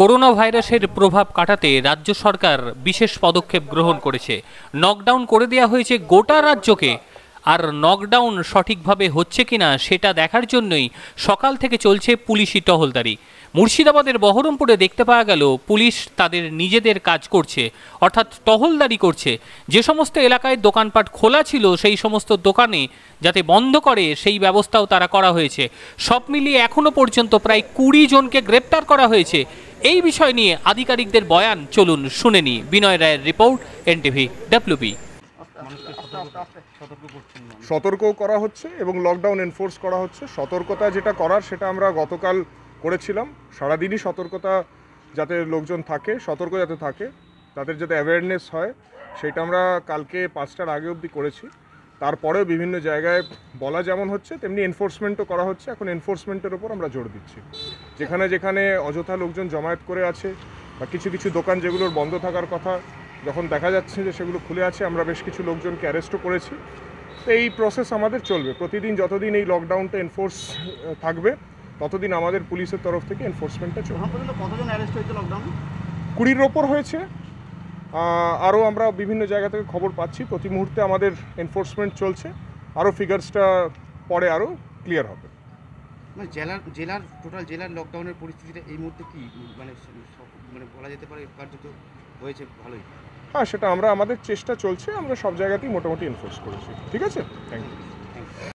corona ভাইরাসের প্রভাব কাটাতে রাজ্য সরকার বিশেষ পদক্ষেপ গ্রহণ করেছে নকডাউন করে দেওয়া হয়েছে গোটা রাজ্যকে আর নকডাউন সঠিকভাবে হচ্ছে কিনা সেটা দেখার জন্যই সকাল থেকে চলছে পুলিশি টহলদারি মুর্শিদাবাদের বহরমপুরে দেখতে পাওয়া গেল পুলিশ তাদের নিজেদের কাজ করছে অর্থাৎ টহলদারি করছে যে সমস্ত এলাকায় দোকানপাট খোলা ছিল সেই সমস্ত দোকানে যাতে বন্ধ করে সেই ব্যবস্থাও তারা করা হয়েছে সব মিলিয়ে এখনও পর্যন্ত প্রায় কুড়ি জনকে গ্রেপ্তার করা হয়েছে এই বিষয় নিয়ে আধিকারিকদের বয়ান চলুন শুনে নি বিনয় রায়ের রিপোর্ট এনটিভি ডাব্লিউবি সতর্ক করা হচ্ছে এবং লকডাউন এনফোর্স করা হচ্ছে সতর্কতা যেটা করার সেটা আমরা গতকাল করেছিলাম সারাদিনই সতর্কতা যাতে লোকজন থাকে সতর্ক যাতে থাকে তাদের যাতে অ্যাওয়ারনেস হয় সেটা আমরা কালকে পাঁচটার আগে অবধি করেছি তারপরেও বিভিন্ন জায়গায় বলা যেমন হচ্ছে তেমনি এনফোর্সমেন্টও করা হচ্ছে এখন এনফোর্সমেন্টের ওপর আমরা জোর দিচ্ছি যেখানে যেখানে অযথা লোকজন জমায়েত করে আছে বা কিছু কিছু দোকান যেগুলোর বন্ধ থাকার কথা যখন দেখা যাচ্ছে যে সেগুলো খুলে আছে আমরা বেশ কিছু লোকজনকে অ্যারেস্টও করেছি তো এই প্রসেস আমাদের চলবে প্রতিদিন যতদিন এই লকডাউনটা এনফোর্স থাকবে ততদিন আমাদের পুলিশের তরফ থেকে এনফোর্সমেন্টটা চলবে কতজন অ্যারেস্ট হয়েছে লকডাউন কুড়ির ওপর হয়েছে আরও আমরা বিভিন্ন জায়গা থেকে খবর পাচ্ছি প্রতি মুহূর্তে আমাদের এনফোর্সমেন্ট চলছে আরও ফিগার্সটা পরে আরও ক্লিয়ার হবে মানে জেলার জেলার টোটাল জেলার লকডাউনের পরিস্থিতিটা এই মুহূর্তে কি মানে মানে বলা যেতে পারে কার্যত হয়েছে ভালোই হ্যাঁ সেটা আমরা আমাদের চেষ্টা চলছে আমরা সব জায়গাতেই মোটামুটি এনফোর্স করেছি ঠিক আছে থ্যাংক ইউ